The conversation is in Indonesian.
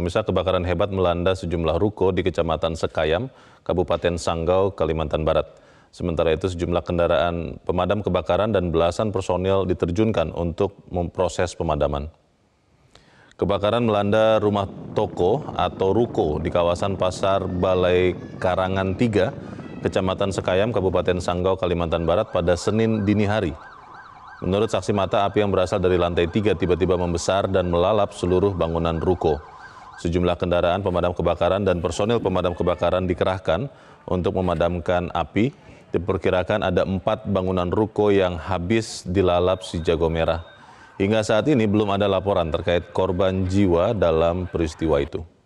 Pemirsa kebakaran hebat melanda sejumlah ruko di Kecamatan Sekayam, Kabupaten Sanggau, Kalimantan Barat. Sementara itu sejumlah kendaraan pemadam kebakaran dan belasan personil diterjunkan untuk memproses pemadaman. Kebakaran melanda rumah toko atau ruko di kawasan Pasar Balai Karangan 3, Kecamatan Sekayam, Kabupaten Sanggau, Kalimantan Barat pada Senin dini hari. Menurut saksi mata, api yang berasal dari lantai 3 tiba-tiba membesar dan melalap seluruh bangunan ruko. Sejumlah kendaraan pemadam kebakaran dan personil pemadam kebakaran dikerahkan untuk memadamkan api. Diperkirakan ada empat bangunan ruko yang habis dilalap si jago merah. Hingga saat ini belum ada laporan terkait korban jiwa dalam peristiwa itu.